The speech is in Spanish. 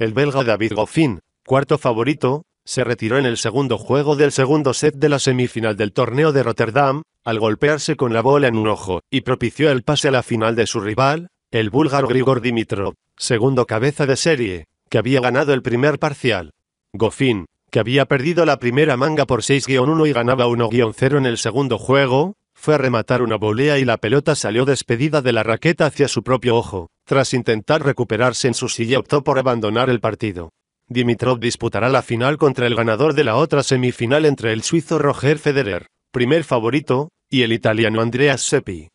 El belga David Goffin, cuarto favorito, se retiró en el segundo juego del segundo set de la semifinal del torneo de Rotterdam, al golpearse con la bola en un ojo, y propició el pase a la final de su rival, el búlgaro Grigor Dimitrov, segundo cabeza de serie, que había ganado el primer parcial. Goffin, que había perdido la primera manga por 6-1 y ganaba 1-0 en el segundo juego, fue a rematar una volea y la pelota salió despedida de la raqueta hacia su propio ojo. Tras intentar recuperarse en su silla optó por abandonar el partido. Dimitrov disputará la final contra el ganador de la otra semifinal entre el suizo Roger Federer, primer favorito, y el italiano Andreas Seppi,